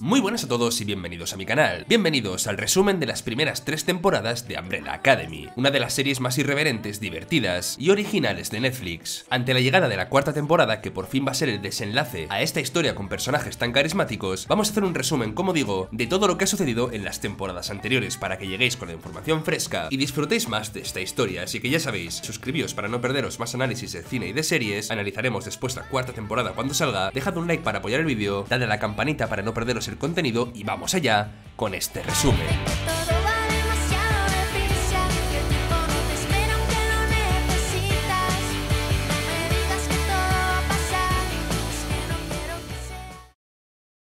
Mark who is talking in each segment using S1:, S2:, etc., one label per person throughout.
S1: Muy buenas a todos y bienvenidos a mi canal. Bienvenidos al resumen de las primeras tres temporadas de Umbrella Academy, una de las series más irreverentes, divertidas y originales de Netflix. Ante la llegada de la cuarta temporada, que por fin va a ser el desenlace a esta historia con personajes tan carismáticos, vamos a hacer un resumen, como digo, de todo lo que ha sucedido en las temporadas anteriores para que lleguéis con la información fresca y disfrutéis más de esta historia. Así que ya sabéis, suscribíos para no perderos más análisis de cine y de series, analizaremos después la cuarta temporada cuando salga, dejad un like para apoyar el vídeo, dale a la campanita para no perderos el contenido y vamos allá con este resumen.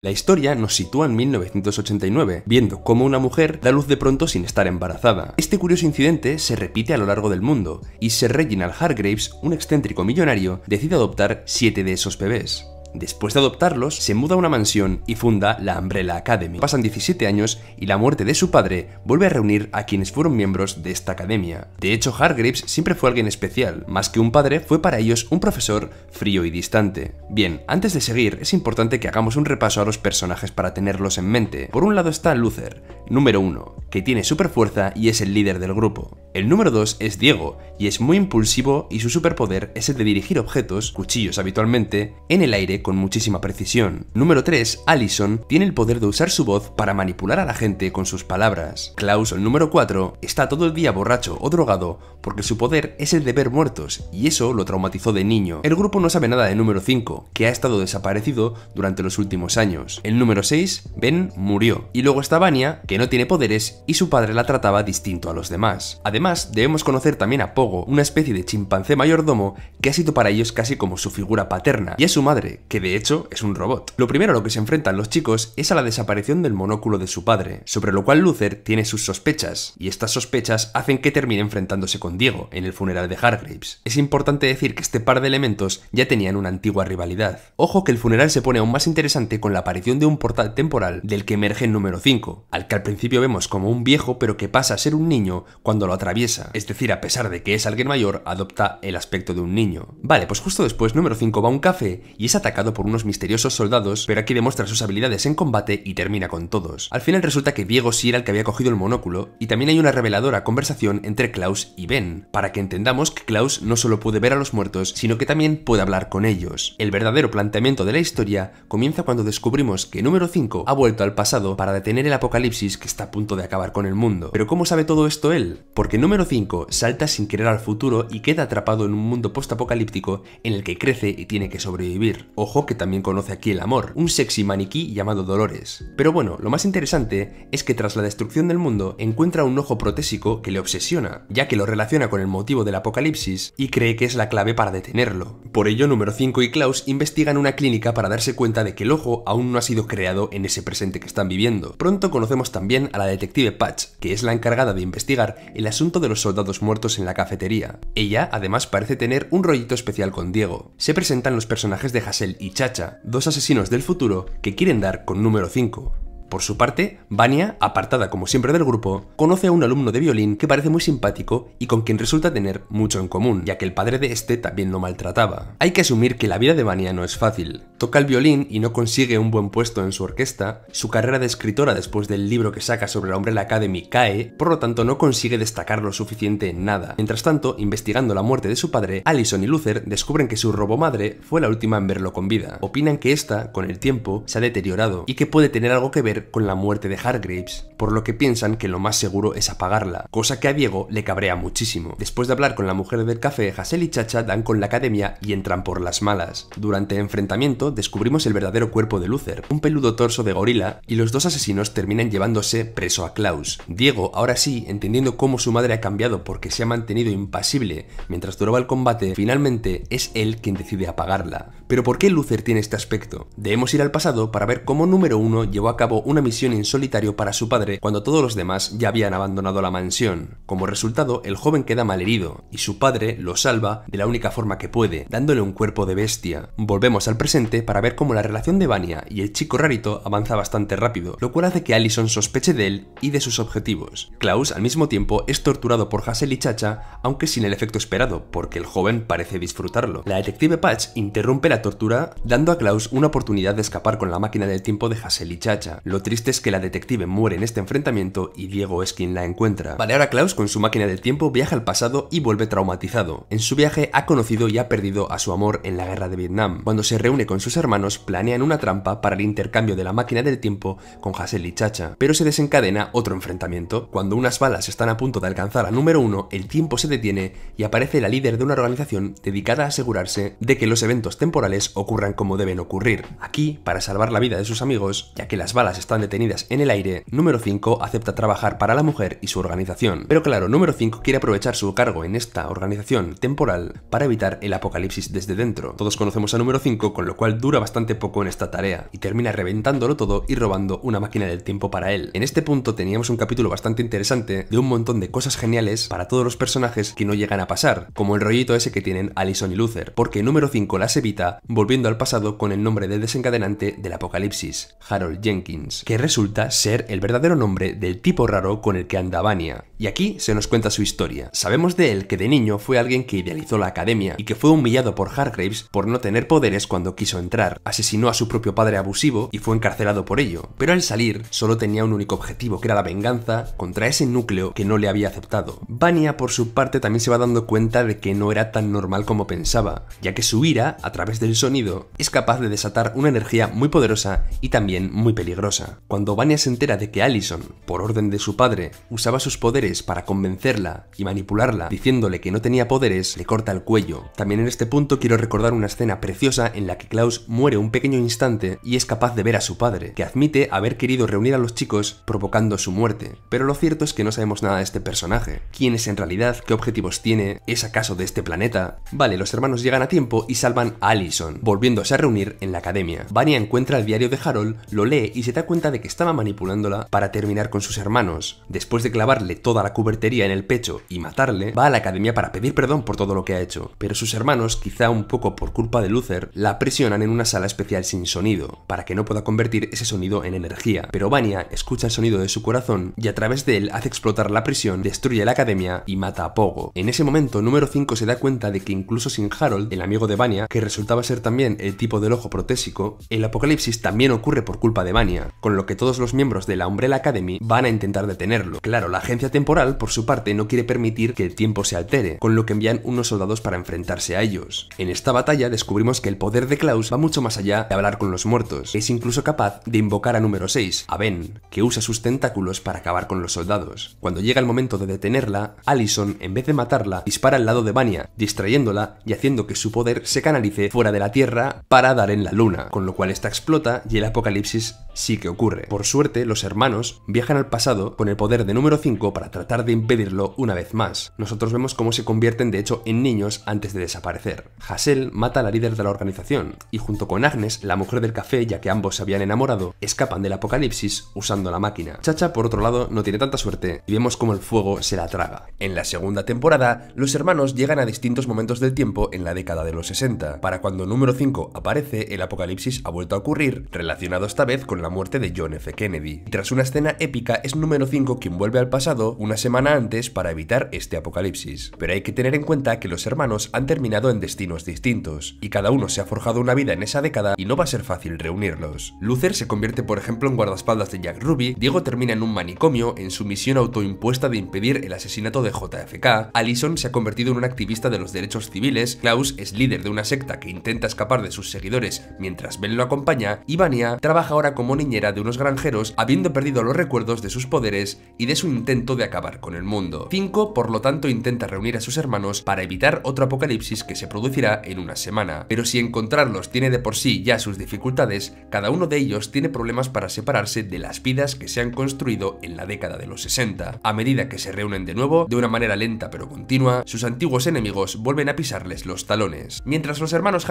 S1: La historia nos sitúa en 1989, viendo cómo una mujer da luz de pronto sin estar embarazada. Este curioso incidente se repite a lo largo del mundo, y Sir Reginald Hargraves, un excéntrico millonario, decide adoptar siete de esos bebés. Después de adoptarlos, se muda a una mansión y funda la Umbrella Academy. Pasan 17 años y la muerte de su padre vuelve a reunir a quienes fueron miembros de esta academia. De hecho, Hargreaves siempre fue alguien especial, más que un padre fue para ellos un profesor frío y distante. Bien, antes de seguir, es importante que hagamos un repaso a los personajes para tenerlos en mente. Por un lado está Luther, número 1, que tiene super fuerza y es el líder del grupo. El número 2 es Diego, y es muy impulsivo y su superpoder es el de dirigir objetos, cuchillos habitualmente, en el aire con muchísima precisión. Número 3. Allison tiene el poder de usar su voz para manipular a la gente con sus palabras. Klaus, el número 4, está todo el día borracho o drogado porque su poder es el de ver muertos y eso lo traumatizó de niño. El grupo no sabe nada de número 5, que ha estado desaparecido durante los últimos años. El número 6, Ben, murió. Y luego está Vania, que no tiene poderes y su padre la trataba distinto a los demás. Además, debemos conocer también a Pogo, una especie de chimpancé mayordomo que ha sido para ellos casi como su figura paterna, y a su madre, que de hecho es un robot. Lo primero a lo que se enfrentan los chicos es a la desaparición del monóculo de su padre, sobre lo cual Luther tiene sus sospechas, y estas sospechas hacen que termine enfrentándose con Diego en el funeral de Hargraves. Es importante decir que este par de elementos ya tenían una antigua rivalidad. Ojo que el funeral se pone aún más interesante con la aparición de un portal temporal del que emerge en número 5, al que al principio vemos como un viejo pero que pasa a ser un niño cuando lo atraviesa, es decir, a pesar de que es alguien mayor, adopta el aspecto de un niño. Vale, pues justo después número 5 va a un café y es atacado por unos misteriosos soldados, pero aquí demuestra sus habilidades en combate y termina con todos. Al final resulta que Diego sí era el que había cogido el monóculo, y también hay una reveladora conversación entre Klaus y Ben, para que entendamos que Klaus no solo puede ver a los muertos, sino que también puede hablar con ellos. El verdadero planteamiento de la historia comienza cuando descubrimos que número 5 ha vuelto al pasado para detener el apocalipsis que está a punto de acabar con el mundo. Pero ¿cómo sabe todo esto él? Porque número 5 salta sin querer al futuro y queda atrapado en un mundo postapocalíptico en el que crece y tiene que sobrevivir ojo que también conoce aquí el amor, un sexy maniquí llamado Dolores. Pero bueno, lo más interesante es que tras la destrucción del mundo encuentra un ojo protésico que le obsesiona, ya que lo relaciona con el motivo del apocalipsis y cree que es la clave para detenerlo. Por ello, número 5 y Klaus investigan una clínica para darse cuenta de que el ojo aún no ha sido creado en ese presente que están viviendo. Pronto conocemos también a la detective Patch, que es la encargada de investigar el asunto de los soldados muertos en la cafetería. Ella, además, parece tener un rollito especial con Diego. Se presentan los personajes de Hassel y Chacha, dos asesinos del futuro que quieren dar con número 5. Por su parte, Vania, apartada como siempre del grupo, conoce a un alumno de violín que parece muy simpático y con quien resulta tener mucho en común, ya que el padre de este también lo maltrataba. Hay que asumir que la vida de Vania no es fácil. Toca el violín y no consigue un buen puesto en su orquesta, su carrera de escritora después del libro que saca sobre la Academy cae, por lo tanto no consigue destacar lo suficiente en nada. Mientras tanto, investigando la muerte de su padre, Allison y Luther descubren que su robomadre fue la última en verlo con vida. Opinan que esta, con el tiempo, se ha deteriorado y que puede tener algo que ver con la muerte de Hargreaves, por lo que piensan que lo más seguro es apagarla, cosa que a Diego le cabrea muchísimo. Después de hablar con la mujer del café, Hassel y Chacha dan con la academia y entran por las malas. Durante el enfrentamiento descubrimos el verdadero cuerpo de Luther, un peludo torso de gorila, y los dos asesinos terminan llevándose preso a Klaus. Diego, ahora sí, entendiendo cómo su madre ha cambiado porque se ha mantenido impasible mientras duraba el combate, finalmente es él quien decide apagarla. Pero ¿por qué Luther tiene este aspecto? Debemos ir al pasado para ver cómo número 1 llevó a cabo una misión en solitario para su padre cuando todos los demás ya habían abandonado la mansión. Como resultado, el joven queda malherido y su padre lo salva de la única forma que puede, dándole un cuerpo de bestia. Volvemos al presente para ver cómo la relación de Vania y el chico rarito avanza bastante rápido, lo cual hace que Allison sospeche de él y de sus objetivos. Klaus, al mismo tiempo, es torturado por Hassel y Chacha, aunque sin el efecto esperado, porque el joven parece disfrutarlo. La detective Patch interrumpe la tortura, dando a Klaus una oportunidad de escapar con la máquina del tiempo de Hassel y Chacha. Lo triste es que la detective muere en este enfrentamiento y Diego es quien la encuentra. Vale, ahora Klaus con su máquina del tiempo viaja al pasado y vuelve traumatizado. En su viaje ha conocido y ha perdido a su amor en la guerra de Vietnam. Cuando se reúne con sus hermanos, planean una trampa para el intercambio de la máquina del tiempo con Hassel y Chacha. Pero se desencadena otro enfrentamiento. Cuando unas balas están a punto de alcanzar a número uno, el tiempo se detiene y aparece la líder de una organización dedicada a asegurarse de que los eventos temporales ocurran como deben ocurrir. Aquí, para salvar la vida de sus amigos, ya que las balas están detenidas en el aire, número 5 acepta trabajar para la mujer y su organización. Pero claro, número 5 quiere aprovechar su cargo en esta organización temporal para evitar el apocalipsis desde dentro. Todos conocemos a número 5, con lo cual dura bastante poco en esta tarea, y termina reventándolo todo y robando una máquina del tiempo para él. En este punto teníamos un capítulo bastante interesante de un montón de cosas geniales para todos los personajes que no llegan a pasar, como el rollito ese que tienen Allison y Luther, porque número 5 las evita Volviendo al pasado con el nombre de desencadenante del apocalipsis, Harold Jenkins, que resulta ser el verdadero nombre del tipo raro con el que anda Vania. Y aquí se nos cuenta su historia. Sabemos de él que de niño fue alguien que idealizó la academia y que fue humillado por Hargraves por no tener poderes cuando quiso entrar. Asesinó a su propio padre abusivo y fue encarcelado por ello, pero al salir solo tenía un único objetivo que era la venganza contra ese núcleo que no le había aceptado. Vania por su parte también se va dando cuenta de que no era tan normal como pensaba, ya que su ira, a través de el sonido es capaz de desatar una energía muy poderosa y también muy peligrosa. Cuando Vania se entera de que Allison, por orden de su padre, usaba sus poderes para convencerla y manipularla, diciéndole que no tenía poderes, le corta el cuello. También en este punto quiero recordar una escena preciosa en la que Klaus muere un pequeño instante y es capaz de ver a su padre, que admite haber querido reunir a los chicos provocando su muerte. Pero lo cierto es que no sabemos nada de este personaje. ¿Quién es en realidad? ¿Qué objetivos tiene? ¿Es acaso de este planeta? Vale, los hermanos llegan a tiempo y salvan a Allison volviéndose a reunir en la academia. Vania encuentra el diario de Harold, lo lee y se da cuenta de que estaba manipulándola para terminar con sus hermanos. Después de clavarle toda la cubertería en el pecho y matarle, va a la academia para pedir perdón por todo lo que ha hecho, pero sus hermanos, quizá un poco por culpa de Luther, la presionan en una sala especial sin sonido, para que no pueda convertir ese sonido en energía. Pero Vania escucha el sonido de su corazón y a través de él hace explotar la prisión, destruye la academia y mata a Pogo. En ese momento, número 5 se da cuenta de que incluso sin Harold, el amigo de Vania, que resultaba ser también el tipo del ojo protésico, el apocalipsis también ocurre por culpa de Vania, con lo que todos los miembros de la Umbrella Academy van a intentar detenerlo. Claro, la agencia temporal, por su parte, no quiere permitir que el tiempo se altere, con lo que envían unos soldados para enfrentarse a ellos. En esta batalla descubrimos que el poder de Klaus va mucho más allá de hablar con los muertos, es incluso capaz de invocar a número 6, a Ben, que usa sus tentáculos para acabar con los soldados. Cuando llega el momento de detenerla, Allison, en vez de matarla, dispara al lado de Vania, distrayéndola y haciendo que su poder se canalice fuera de la Tierra para dar en la Luna, con lo cual esta explota y el apocalipsis sí que ocurre. Por suerte, los hermanos viajan al pasado con el poder de número 5 para tratar de impedirlo una vez más. Nosotros vemos cómo se convierten de hecho en niños antes de desaparecer. Hassel mata a la líder de la organización y junto con Agnes, la mujer del café, ya que ambos se habían enamorado, escapan del apocalipsis usando la máquina. Chacha, por otro lado, no tiene tanta suerte y vemos cómo el fuego se la traga. En la segunda temporada, los hermanos llegan a distintos momentos del tiempo en la década de los 60. Para cuando cuando número 5 aparece, el apocalipsis ha vuelto a ocurrir, relacionado esta vez con la muerte de John F. Kennedy. Tras una escena épica, es número 5 quien vuelve al pasado una semana antes para evitar este apocalipsis. Pero hay que tener en cuenta que los hermanos han terminado en destinos distintos, y cada uno se ha forjado una vida en esa década y no va a ser fácil reunirlos. Luther se convierte por ejemplo en guardaespaldas de Jack Ruby, Diego termina en un manicomio en su misión autoimpuesta de impedir el asesinato de JFK, Allison se ha convertido en un activista de los derechos civiles, Klaus es líder de una secta que intenta intenta escapar de sus seguidores mientras Ben lo acompaña, y trabaja ahora como niñera de unos granjeros, habiendo perdido los recuerdos de sus poderes y de su intento de acabar con el mundo. Cinco, por lo tanto, intenta reunir a sus hermanos para evitar otro apocalipsis que se producirá en una semana. Pero si encontrarlos tiene de por sí ya sus dificultades, cada uno de ellos tiene problemas para separarse de las vidas que se han construido en la década de los 60. A medida que se reúnen de nuevo, de una manera lenta pero continua, sus antiguos enemigos vuelven a pisarles los talones. Mientras los hermanos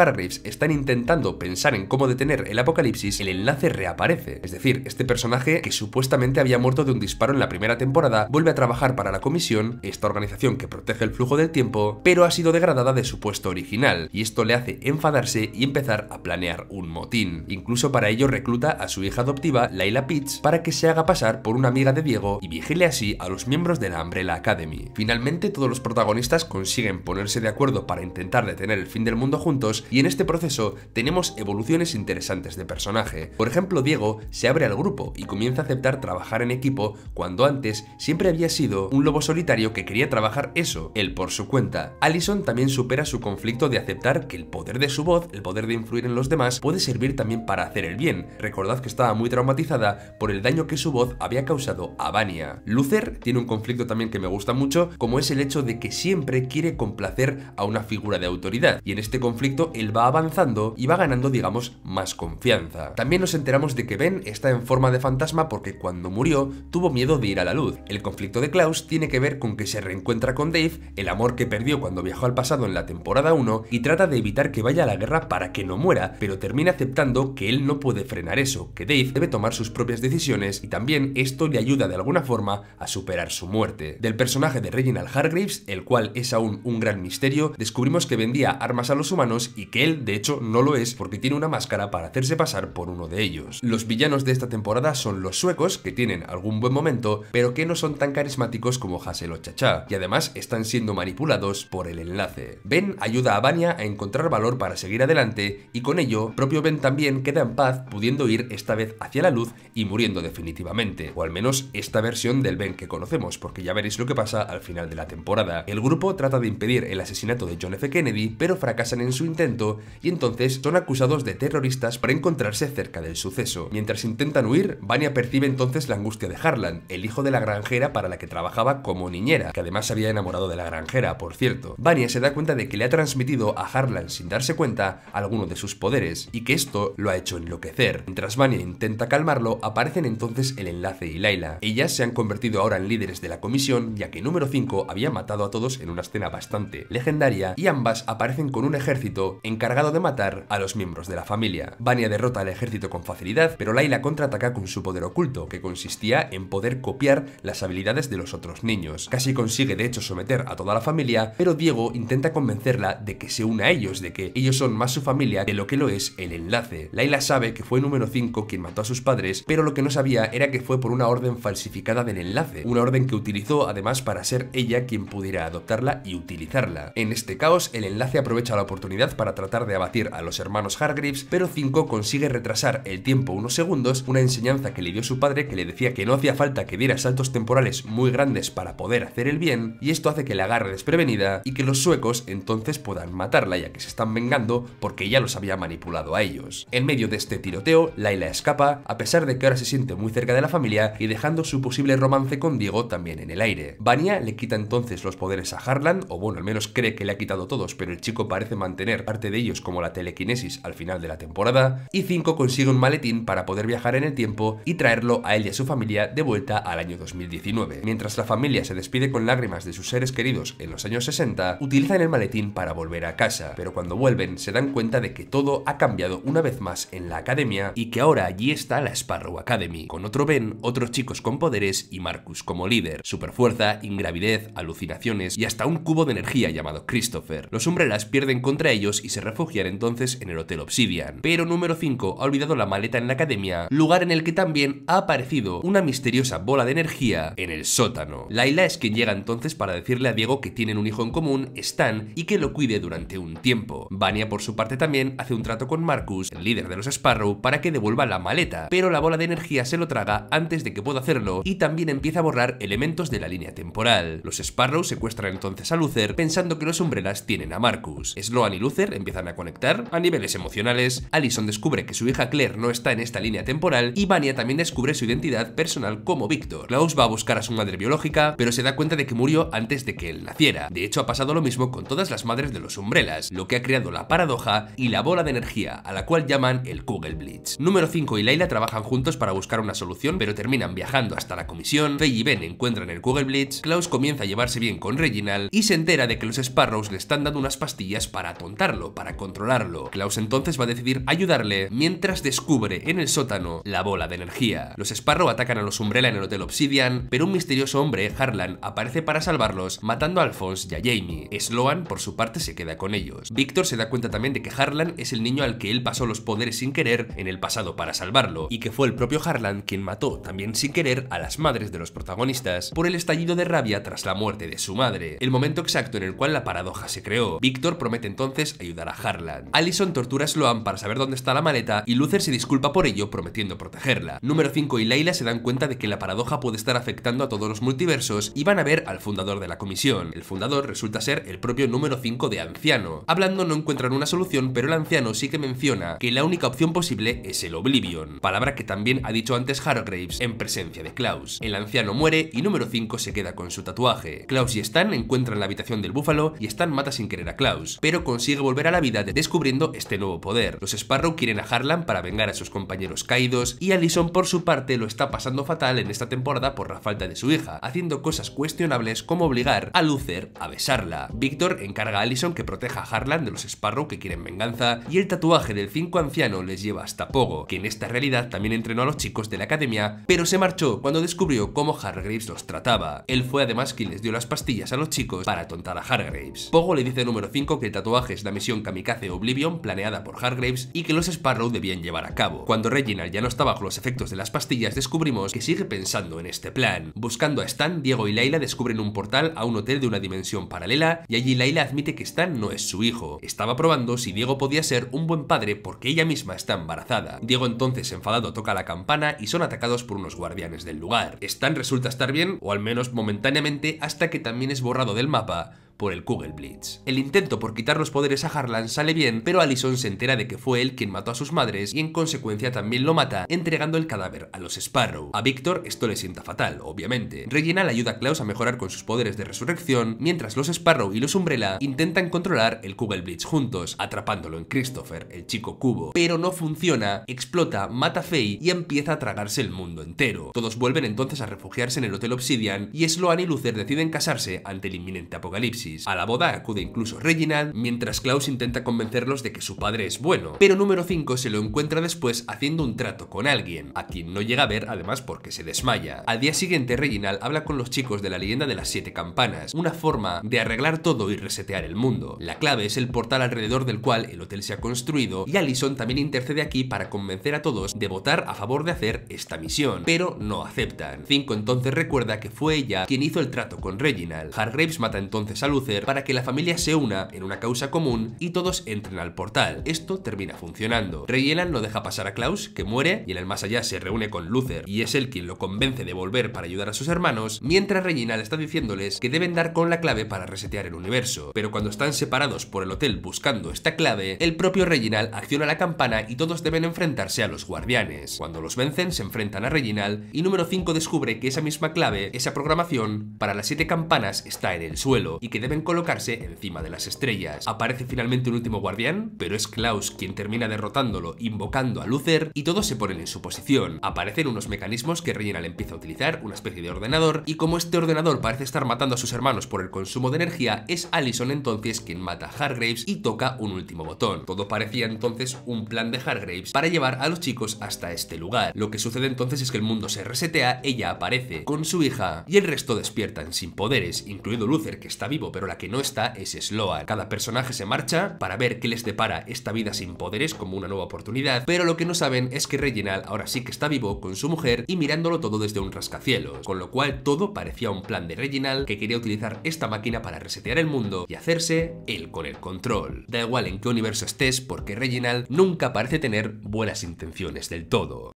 S1: están intentando pensar en cómo detener el apocalipsis, el enlace reaparece. Es decir, este personaje que supuestamente había muerto de un disparo en la primera temporada, vuelve a trabajar para la comisión, esta organización que protege el flujo del tiempo, pero ha sido degradada de su puesto original, y esto le hace enfadarse y empezar a planear un motín. Incluso para ello recluta a su hija adoptiva, Laila Pitts, para que se haga pasar por una amiga de Diego y vigile así a los miembros de la Umbrella Academy. Finalmente, todos los protagonistas consiguen ponerse de acuerdo para intentar detener el fin del mundo juntos y y en este proceso tenemos evoluciones interesantes de personaje. Por ejemplo, Diego se abre al grupo y comienza a aceptar trabajar en equipo cuando antes siempre había sido un lobo solitario que quería trabajar eso, él por su cuenta. Allison también supera su conflicto de aceptar que el poder de su voz, el poder de influir en los demás, puede servir también para hacer el bien. Recordad que estaba muy traumatizada por el daño que su voz había causado a Vania. lucer tiene un conflicto también que me gusta mucho, como es el hecho de que siempre quiere complacer a una figura de autoridad, y en este conflicto el va avanzando y va ganando, digamos, más confianza. También nos enteramos de que Ben está en forma de fantasma porque cuando murió tuvo miedo de ir a la luz. El conflicto de Klaus tiene que ver con que se reencuentra con Dave, el amor que perdió cuando viajó al pasado en la temporada 1, y trata de evitar que vaya a la guerra para que no muera, pero termina aceptando que él no puede frenar eso, que Dave debe tomar sus propias decisiones y también esto le ayuda de alguna forma a superar su muerte. Del personaje de Reginald Hargreeves el cual es aún un gran misterio, descubrimos que vendía armas a los humanos y que él de hecho no lo es porque tiene una máscara para hacerse pasar por uno de ellos. Los villanos de esta temporada son los suecos, que tienen algún buen momento, pero que no son tan carismáticos como Hassel o Chacha, y además están siendo manipulados por el enlace. Ben ayuda a Vania a encontrar valor para seguir adelante, y con ello, propio Ben también queda en paz pudiendo ir esta vez hacia la luz y muriendo definitivamente, o al menos esta versión del Ben que conocemos, porque ya veréis lo que pasa al final de la temporada. El grupo trata de impedir el asesinato de John F. Kennedy, pero fracasan en su intento y entonces son acusados de terroristas para encontrarse cerca del suceso. Mientras intentan huir, Vania percibe entonces la angustia de Harlan, el hijo de la granjera para la que trabajaba como niñera, que además se había enamorado de la granjera, por cierto. Vania se da cuenta de que le ha transmitido a Harlan sin darse cuenta alguno de sus poderes y que esto lo ha hecho enloquecer. Mientras Vania intenta calmarlo, aparecen entonces el enlace y Laila. Ellas se han convertido ahora en líderes de la comisión, ya que número 5 había matado a todos en una escena bastante legendaria y ambas aparecen con un ejército en encargado de matar a los miembros de la familia. Vania derrota al ejército con facilidad, pero Laila contraataca con su poder oculto, que consistía en poder copiar las habilidades de los otros niños. Casi consigue de hecho someter a toda la familia, pero Diego intenta convencerla de que se una a ellos, de que ellos son más su familia de lo que lo es el enlace. Laila sabe que fue número 5 quien mató a sus padres, pero lo que no sabía era que fue por una orden falsificada del enlace, una orden que utilizó además para ser ella quien pudiera adoptarla y utilizarla. En este caos, el enlace aprovecha la oportunidad para tratar de abatir a los hermanos Hargreaves, pero Cinco consigue retrasar el tiempo unos segundos, una enseñanza que le dio su padre que le decía que no hacía falta que diera saltos temporales muy grandes para poder hacer el bien, y esto hace que la agarre desprevenida y que los suecos entonces puedan matarla ya que se están vengando porque ya los había manipulado a ellos. En medio de este tiroteo, Laila escapa, a pesar de que ahora se siente muy cerca de la familia y dejando su posible romance con Diego también en el aire. Vania le quita entonces los poderes a Harlan, o bueno, al menos cree que le ha quitado todos, pero el chico parece mantener parte de ellos como la telequinesis al final de la temporada, y 5 consigue un maletín para poder viajar en el tiempo y traerlo a él y a su familia de vuelta al año 2019. Mientras la familia se despide con lágrimas de sus seres queridos en los años 60, utilizan el maletín para volver a casa, pero cuando vuelven se dan cuenta de que todo ha cambiado una vez más en la academia y que ahora allí está la Sparrow Academy, con otro Ben, otros chicos con poderes y Marcus como líder, superfuerza, ingravidez, alucinaciones y hasta un cubo de energía llamado Christopher. Los Umbrellas pierden contra ellos y se refugiar entonces en el Hotel Obsidian. Pero número 5 ha olvidado la maleta en la academia, lugar en el que también ha aparecido una misteriosa bola de energía en el sótano. Laila es quien llega entonces para decirle a Diego que tienen un hijo en común, Stan, y que lo cuide durante un tiempo. Vania por su parte también hace un trato con Marcus, el líder de los Sparrow, para que devuelva la maleta, pero la bola de energía se lo traga antes de que pueda hacerlo y también empieza a borrar elementos de la línea temporal. Los Sparrow secuestran entonces a Luther pensando que los sombreras tienen a Marcus. Sloan y Luther empiezan a conectar. A niveles emocionales, Allison descubre que su hija Claire no está en esta línea temporal y Vania también descubre su identidad personal como Víctor. Klaus va a buscar a su madre biológica, pero se da cuenta de que murió antes de que él naciera. De hecho, ha pasado lo mismo con todas las madres de los Umbrellas, lo que ha creado la paradoja y la bola de energía, a la cual llaman el Kugelblitz. Número 5 y Layla trabajan juntos para buscar una solución, pero terminan viajando hasta la comisión. Faye y Ben encuentran el Kugelblitz, Blitz, Klaus comienza a llevarse bien con Reginald y se entera de que los Sparrows le están dando unas pastillas para atontarlo, para controlarlo. Klaus entonces va a decidir ayudarle mientras descubre en el sótano la bola de energía. Los Sparrow atacan a los Umbrella en el Hotel Obsidian, pero un misterioso hombre, Harlan, aparece para salvarlos, matando a Alphonse y a Jamie. Sloan, por su parte, se queda con ellos. Víctor se da cuenta también de que Harlan es el niño al que él pasó los poderes sin querer en el pasado para salvarlo, y que fue el propio Harlan quien mató, también sin querer, a las madres de los protagonistas por el estallido de rabia tras la muerte de su madre, el momento exacto en el cual la paradoja se creó. Víctor promete entonces ayudar a Harlan. Allison tortura a Sloan para saber dónde está la maleta y Luther se disculpa por ello prometiendo protegerla. Número 5 y Layla se dan cuenta de que la paradoja puede estar afectando a todos los multiversos y van a ver al fundador de la comisión. El fundador resulta ser el propio número 5 de Anciano. Hablando no encuentran una solución, pero el Anciano sí que menciona que la única opción posible es el Oblivion, palabra que también ha dicho antes Hargraves en presencia de Klaus. El Anciano muere y número 5 se queda con su tatuaje. Klaus y Stan encuentran la habitación del búfalo y Stan mata sin querer a Klaus, pero consigue volver a la vida descubriendo este nuevo poder. Los Sparrow quieren a Harlan para vengar a sus compañeros caídos y Allison por su parte lo está pasando fatal en esta temporada por la falta de su hija, haciendo cosas cuestionables como obligar a Luther a besarla. Victor encarga a Allison que proteja a Harlan de los Sparrow que quieren venganza y el tatuaje del 5 anciano les lleva hasta Pogo, que en esta realidad también entrenó a los chicos de la academia, pero se marchó cuando descubrió cómo Hargraves los trataba. Él fue además quien les dio las pastillas a los chicos para atontar a Hargraves. Pogo le dice al número 5 que el tatuaje es la misión kamikaze Oblivion planeada por Hargraves y que los Sparrow debían llevar a cabo. Cuando Reginald ya no está bajo los efectos de las pastillas, descubrimos que sigue pensando en este plan. Buscando a Stan, Diego y Layla descubren un portal a un hotel de una dimensión paralela y allí Layla admite que Stan no es su hijo. Estaba probando si Diego podía ser un buen padre porque ella misma está embarazada. Diego entonces enfadado toca la campana y son atacados por unos guardianes del lugar. Stan resulta estar bien, o al menos momentáneamente, hasta que también es borrado del mapa por el Kugelblitz. El intento por quitar los poderes a Harlan sale bien, pero Allison se entera de que fue él quien mató a sus madres y en consecuencia también lo mata, entregando el cadáver a los Sparrow. A Victor esto le sienta fatal, obviamente. Rellena le ayuda a Klaus a mejorar con sus poderes de resurrección, mientras los Sparrow y los Umbrella intentan controlar el Kugelblitz juntos, atrapándolo en Christopher, el chico cubo. Pero no funciona, explota, mata a Faye y empieza a tragarse el mundo entero. Todos vuelven entonces a refugiarse en el Hotel Obsidian y Sloan y Luther deciden casarse ante el inminente apocalipsis. A la boda acude incluso Reginald, mientras Klaus intenta convencerlos de que su padre es bueno, pero número 5 se lo encuentra después haciendo un trato con alguien, a quien no llega a ver además porque se desmaya. Al día siguiente Reginald habla con los chicos de la leyenda de las siete campanas, una forma de arreglar todo y resetear el mundo. La clave es el portal alrededor del cual el hotel se ha construido y Allison también intercede aquí para convencer a todos de votar a favor de hacer esta misión, pero no aceptan. 5 entonces recuerda que fue ella quien hizo el trato con Reginald. Hargraves mata entonces a para que la familia se una en una causa común y todos entren al portal. Esto termina funcionando. Rey no lo deja pasar a Klaus, que muere, y en el más allá se reúne con Luther y es él quien lo convence de volver para ayudar a sus hermanos, mientras Reginald está diciéndoles que deben dar con la clave para resetear el universo. Pero cuando están separados por el hotel buscando esta clave, el propio Reginald acciona la campana y todos deben enfrentarse a los guardianes. Cuando los vencen, se enfrentan a Reginald y número 5 descubre que esa misma clave, esa programación, para las 7 campanas está en el suelo y que deben colocarse encima de las estrellas. Aparece finalmente un último guardián, pero es Klaus quien termina derrotándolo invocando a Luther y todos se ponen en su posición. Aparecen unos mecanismos que le empieza a utilizar, una especie de ordenador, y como este ordenador parece estar matando a sus hermanos por el consumo de energía, es Allison entonces quien mata a Hargraves y toca un último botón. Todo parecía entonces un plan de Hargraves para llevar a los chicos hasta este lugar. Lo que sucede entonces es que el mundo se resetea, ella aparece con su hija y el resto despiertan sin poderes, incluido Luther que está vivo pero la que no está es Sloan. Cada personaje se marcha para ver qué les depara esta vida sin poderes como una nueva oportunidad, pero lo que no saben es que Reginald ahora sí que está vivo con su mujer y mirándolo todo desde un rascacielos, con lo cual todo parecía un plan de Reginald que quería utilizar esta máquina para resetear el mundo y hacerse él con el control. Da igual en qué universo estés porque Reginald nunca parece tener buenas intenciones del todo.